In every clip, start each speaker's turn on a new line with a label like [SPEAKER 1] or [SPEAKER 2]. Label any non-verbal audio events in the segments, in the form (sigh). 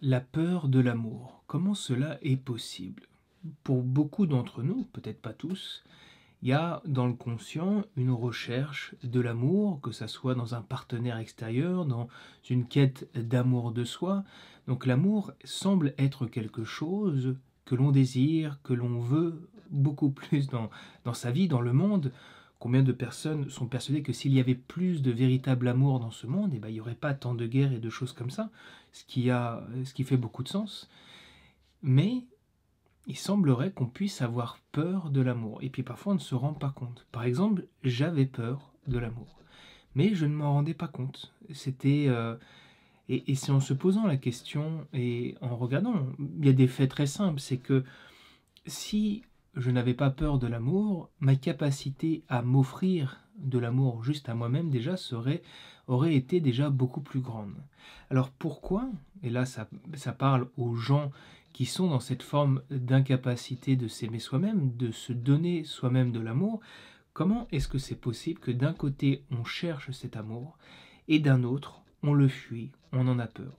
[SPEAKER 1] la peur de l'amour. Comment cela est possible Pour beaucoup d'entre nous, peut-être pas tous, il y a dans le conscient une recherche de l'amour, que ça soit dans un partenaire extérieur, dans une quête d'amour de soi. Donc l'amour semble être quelque chose que l'on désire, que l'on veut beaucoup plus dans sa vie, dans le monde, Combien de personnes sont persuadées que s'il y avait plus de véritable amour dans ce monde, eh ben, il n'y aurait pas tant de guerres et de choses comme ça, ce qui, a, ce qui fait beaucoup de sens. Mais il semblerait qu'on puisse avoir peur de l'amour, et puis parfois on ne se rend pas compte. Par exemple, j'avais peur de l'amour, mais je ne m'en rendais pas compte. C'était... Euh, et, et c'est en se posant la question et en regardant, il y a des faits très simples, c'est que si je n'avais pas peur de l'amour, ma capacité à m'offrir de l'amour juste à moi-même déjà serait, aurait été déjà beaucoup plus grande. Alors pourquoi, et là ça, parle aux gens qui sont dans cette forme d'incapacité de s'aimer soi-même, de se donner soi-même de l'amour, comment est-ce que c'est possible que d'un côté on cherche cet amour et d'un autre on le fuit, on en a peur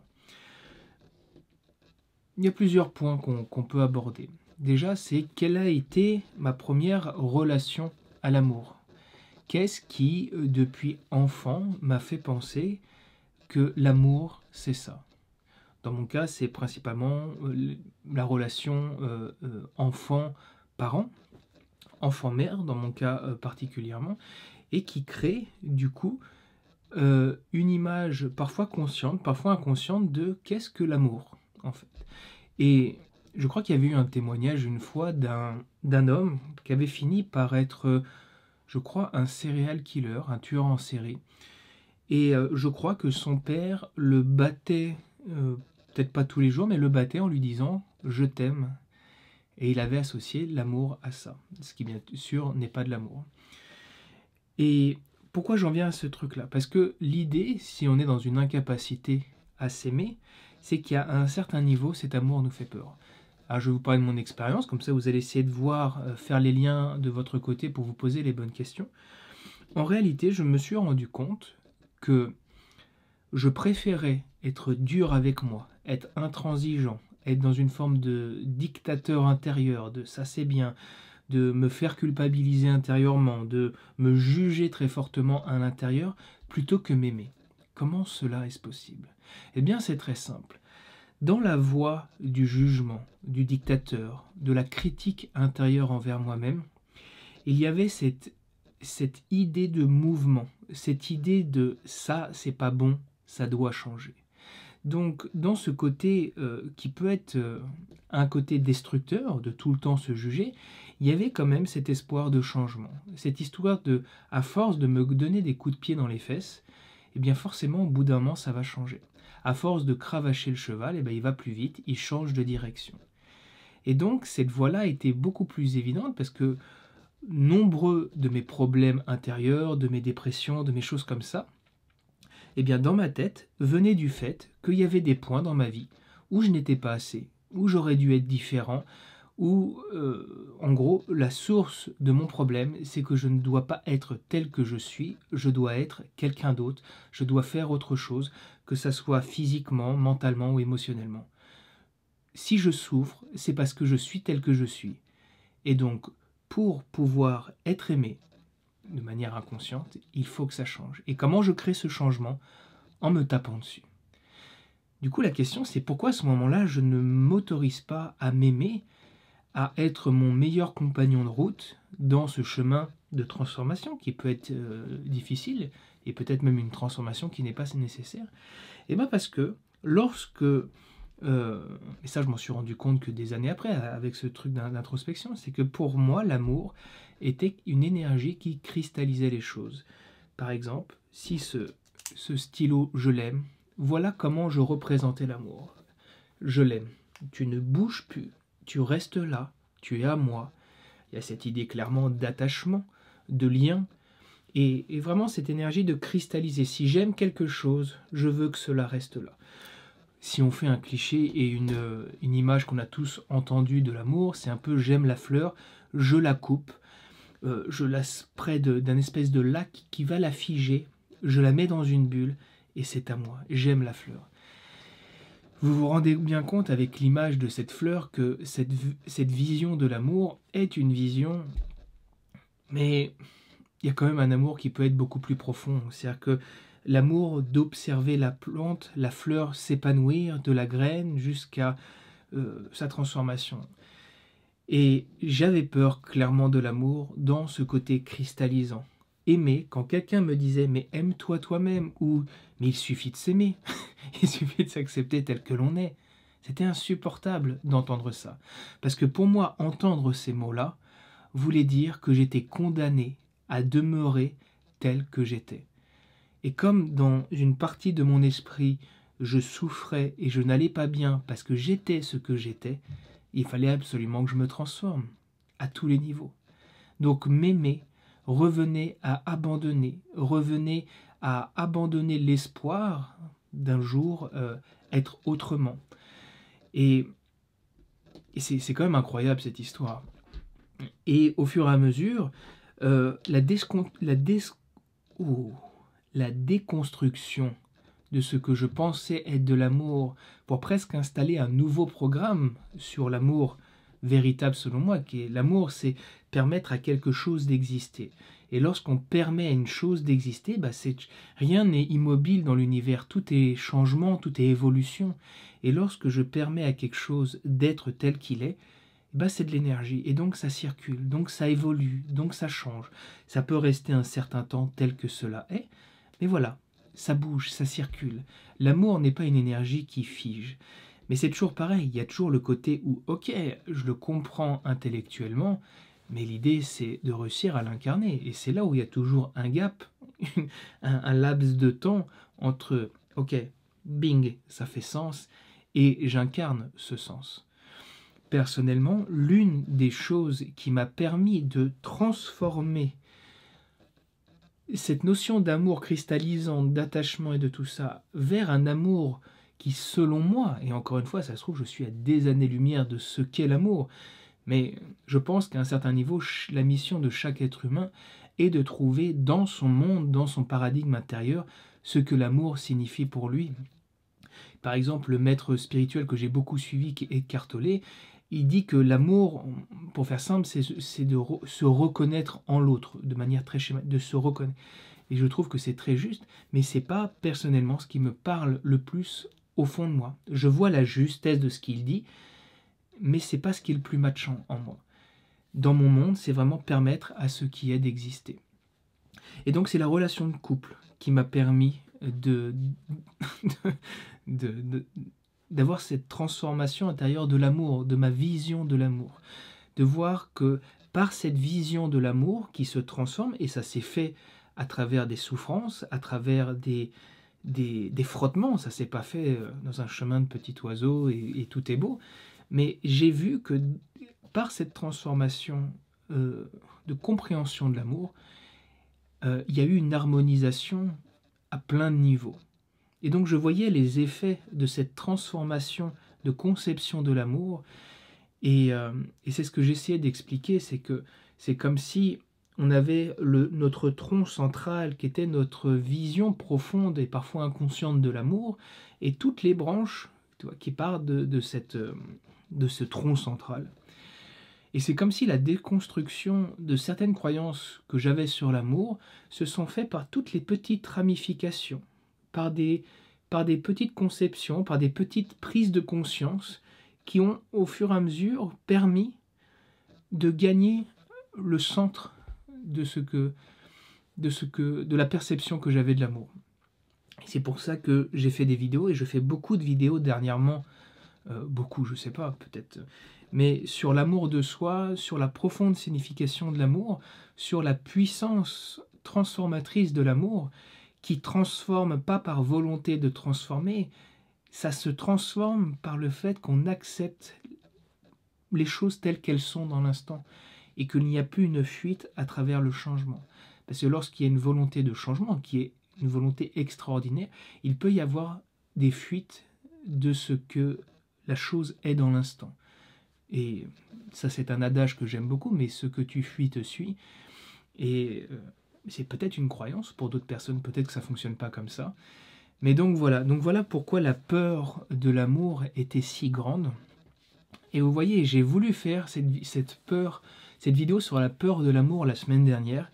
[SPEAKER 1] Il y a plusieurs points qu'on peut aborder déjà, c'est quelle a été ma première relation à l'amour Qu'est-ce qui, euh, depuis enfant, m'a fait penser que l'amour, c'est ça Dans mon cas, c'est principalement euh, la relation euh, enfant-parent, enfant-mère, dans mon cas particulièrement, et qui crée, du coup, une image parfois consciente, parfois inconsciente de qu'est-ce que l'amour en fait. Et je crois qu'il y avait eu un témoignage une fois d'un homme qui avait fini par être, euh, je crois, un serial killer, un tueur en série. Et euh, je crois que son père le battait, euh, peut-être pas tous les jours, mais le battait en lui disant ⁇ Je t'aime ⁇ Et il avait associé l'amour à ça, ce qui bien sûr n'est pas de l'amour. Et pourquoi j'en viens à ce truc-là Parce que l'idée, si on est dans une incapacité à s'aimer, c'est qu'il y un certain niveau, cet amour nous fait peur. Alors, ah, je vais vous parler de mon expérience, comme ça vous allez essayer de voir, euh, faire les liens de votre côté pour vous poser les bonnes questions. En réalité, je me suis rendu compte que je préférais être dur avec moi, être intransigeant, être dans une forme de dictateur intérieur, de ça c'est bien, de me faire culpabiliser intérieurement, de me juger très fortement à l'intérieur, plutôt que m'aimer. Comment cela est-ce possible Eh bien c'est très simple dans la voie du jugement, du dictateur, de la critique intérieure envers moi-même, il y avait cette, idée de mouvement, cette idée de ça, c'est pas bon, ça doit changer. Donc, dans ce côté euh, qui peut être euh, un côté destructeur de tout le temps se juger, il y avait quand même cet espoir de changement. Cette histoire de, à force de me donner des coups de pied dans les fesses, eh bien forcément, au bout d'un moment, ça va changer à force de cravacher le cheval, et eh ben, il va plus vite, il change de direction. Et donc cette voie-là était beaucoup plus évidente parce que nombreux de mes problèmes intérieurs, de mes dépressions, de mes choses comme ça, eh bien dans ma tête venaient du fait qu'il y avait des points dans ma vie où je n'étais pas assez, où j'aurais dû être différent, où, euh, en gros, la source de mon problème, c'est que je ne dois pas être tel que je suis, je dois être quelqu'un d'autre, je dois faire autre chose, que ça soit physiquement, mentalement ou émotionnellement. Si je souffre, c'est parce que je suis tel que je suis. Et donc, pour pouvoir être aimé de manière inconsciente, il faut que ça change. Et comment je crée ce changement En me tapant dessus. Du coup, la question, c'est pourquoi à ce moment-là, je ne m'autorise pas à m'aimer à être mon meilleur compagnon de route dans ce chemin de transformation qui peut être euh, difficile et peut-être même une transformation qui n'est pas nécessaire Et eh bien parce que lorsque, euh, et ça je m'en suis rendu compte que des années après avec ce truc d'introspection, c'est que pour moi l'amour était une énergie qui cristallisait les choses. Par exemple, si ce stylo je l'aime, voilà comment je représentais l'amour. Je l'aime. Tu ne bouges plus tu restes là, tu es à moi. Il y a cette idée clairement d'attachement, de lien, et, vraiment cette énergie de cristalliser. Si j'aime quelque chose, je veux que cela reste là. Si on fait un cliché et une, euh, image qu'on a tous entendue de l'amour, c'est un peu j'aime la fleur, je la coupe, euh, je la près d'un espèce de lac qui va la figer, je la mets dans une bulle et c'est à moi. J'aime la fleur. Vous vous rendez bien compte avec l'image de cette fleur que cette, cette vision de l'amour est une vision, mais il y a quand même un amour qui peut être beaucoup plus profond. C'est-à-dire que l'amour d'observer la plante, la fleur s'épanouir de la graine jusqu'à euh, sa transformation. Et j'avais peur clairement de l'amour dans ce côté cristallisant aimer, quand quelqu'un me disait mais aime-toi toi-même ou mais il suffit de s'aimer, (laughs) il suffit de s'accepter tel que l'on est, c'était insupportable d'entendre ça. Parce que pour moi, entendre ces mots-là voulait dire que j'étais condamné à demeurer tel que j'étais. Et comme dans une partie de mon esprit, je souffrais et je n'allais pas bien parce que j'étais ce que j'étais, il fallait absolument que je me transforme, à tous les niveaux. Donc m'aimer, revenez à abandonner, revenez à abandonner l'espoir d'un jour euh, être autrement. Et, c'est quand même incroyable cette histoire. Et au fur et à mesure, euh, la, la, la déconstruction de ce que je pensais être de l'amour pour presque installer un nouveau programme sur l'amour véritable selon moi, qui est l'amour, c'est permettre à quelque chose d'exister. Et lorsqu'on permet à une chose d'exister, bah rien n'est immobile dans l'univers, tout est changement, tout est évolution. Et lorsque je permets à quelque chose d'être tel qu'il est, bah c'est de l'énergie, et donc ça circule, donc ça évolue, donc ça change. Ça peut rester un certain temps tel que cela est, mais voilà, ça bouge, ça circule. L'amour n'est pas une énergie qui fige. Mais c'est toujours pareil, il y a toujours le côté où, ok, je le comprends intellectuellement, mais l'idée, c'est de réussir à l'incarner. Et c'est là où il y a toujours un gap, (laughs) un, laps de temps entre, ok, bing, ça fait sens, et j'incarne ce sens. Personnellement, l'une des choses qui m'a permis de transformer cette notion d'amour cristallisant, d'attachement et de tout ça, vers un amour qui, selon moi, et encore une fois, ça se trouve, je suis à des années-lumière de ce qu'est l'amour, mais je pense qu'à un certain niveau, la mission de chaque être humain est de trouver dans son monde, dans son paradigme intérieur, ce que l'amour signifie pour lui. Par exemple, le maître spirituel que j'ai beaucoup suivi, qui est cartolé, il dit que l'amour, pour faire simple, c'est de se reconnaître en l'autre, de manière très schématique, de se reconnaître. Et je trouve que c'est très juste, mais ce n'est pas personnellement ce qui me parle le plus au fond de moi. Je vois la justesse de ce qu'il dit, mais c'est pas ce qui est le plus matchant en moi. Dans mon monde, c'est vraiment permettre à ce qui est d'exister. Et donc c'est la relation de couple qui m'a permis de, d'avoir cette transformation intérieure de l'amour, de ma vision de l'amour, de voir que par cette vision de l'amour qui se transforme, et ça s'est fait à travers des souffrances, à travers des, des, frottements, ça s'est pas fait euh, dans un chemin de petit oiseau et tout est beau, mais j'ai vu que par cette transformation euh, de compréhension de l'amour, euh, il y a eu une harmonisation à plein de niveaux. Et donc je voyais les effets de cette transformation de conception de l'amour. Et, euh, et c'est ce que j'essayais d'expliquer, c'est que c'est comme si on avait le, notre tronc central qui était notre vision profonde et parfois inconsciente de l'amour, et toutes les branches qui partent de cette, de ce tronc central. Et c'est comme si la déconstruction de certaines croyances que j'avais sur l'amour se sont faites par toutes les petites ramifications, par des, par des petites conceptions, par des petites prises de conscience qui ont au fur et à mesure permis de gagner le centre de ce que de ce que de la perception que j'avais de l'amour. C'est pour ça que j'ai fait des vidéos et je fais beaucoup de vidéos dernièrement euh, beaucoup, je sais pas, peut-être, mais sur l'amour de soi, sur la profonde signification de l'amour, sur la puissance transformatrice de l'amour qui transforme pas par volonté de transformer, ça se transforme par le fait qu'on accepte les choses telles qu'elles sont dans l'instant et qu'il n'y a plus une fuite à travers le changement. Parce que lorsqu'il y a une volonté de changement, qui est une volonté extraordinaire, il peut y avoir des fuites de ce que la chose est dans l'instant. Et ça, c'est un adage que j'aime beaucoup, mais ce que tu fuis te suit. Et euh, c'est peut-être une croyance pour d'autres personnes, peut-être que ça ne fonctionne pas comme ça. Mais donc voilà, donc voilà pourquoi la peur de l'amour était si grande. Et vous voyez, j'ai voulu faire cette, cette, peur, cette vidéo sur la peur de l'amour la semaine dernière,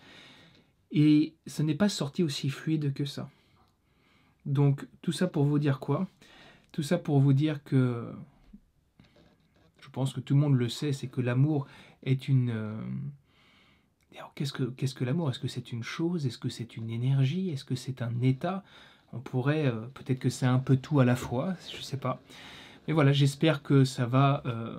[SPEAKER 1] et ce n'est pas sorti aussi fluide que ça. Donc tout ça pour vous dire quoi tout ça pour vous dire que je pense que tout le monde le sait, c'est que l'amour est une... Euh, qu'est-ce que, qu'est-ce que l'amour Est-ce que c'est une chose Est-ce que c'est une énergie Est-ce que c'est un état On pourrait, euh, peut-être que c'est un peu tout à la fois, je ne sais pas. Mais voilà, j'espère que ça va euh,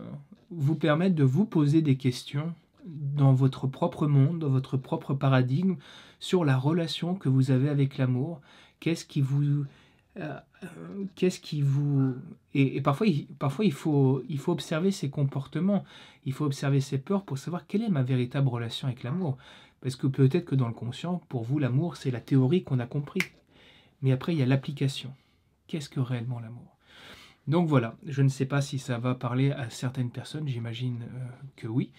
[SPEAKER 1] vous permettre de vous poser des questions dans votre propre monde, dans votre propre paradigme, sur la relation que vous avez avec l'amour. Qu'est-ce qui vous euh, qu'est-ce qui vous... Et, parfois, il, parfois il, faut, il faut observer ses comportements, il faut observer ses peurs pour savoir quelle est ma véritable relation avec l'amour. Parce que peut-être que dans le conscient, pour vous, l'amour, c'est la théorie qu'on a compris. Mais après, il y a l'application. Qu'est-ce que réellement l'amour Donc voilà, je ne sais pas si ça va parler à certaines personnes, j'imagine euh, que oui.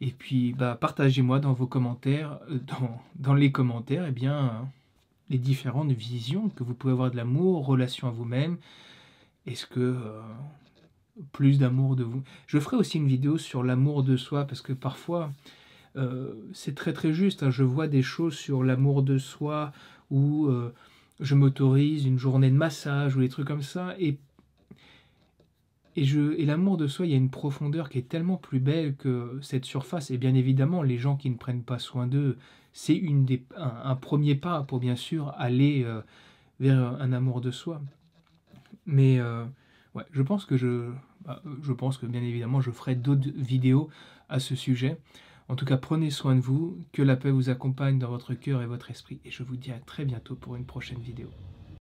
[SPEAKER 1] Et puis, bah, partagez-moi dans vos commentaires, euh, dans, dans, les commentaires, et eh bien différentes visions que vous pouvez avoir de l'amour, relation à vous-même. Est-ce que euh, plus d'amour de vous Je ferai aussi une vidéo sur l'amour de soi parce que parfois euh, c'est très très juste. Hein. je vois des choses sur l'amour de soi où euh, je m'autorise une journée de massage ou des trucs comme ça et et, l'amour de soi, il y a une profondeur qui est tellement plus belle que cette surface. Et bien évidemment, les gens qui ne prennent pas soin d'eux, c'est une des, un, premier pas pour bien sûr aller euh, vers un amour de soi. Mais euh, ouais, je pense que je, bah, je pense que bien évidemment, je ferai d'autres vidéos à ce sujet. En tout cas, prenez soin de vous, que la paix vous accompagne dans votre cœur et votre esprit. Et je vous dis à très bientôt pour une prochaine vidéo.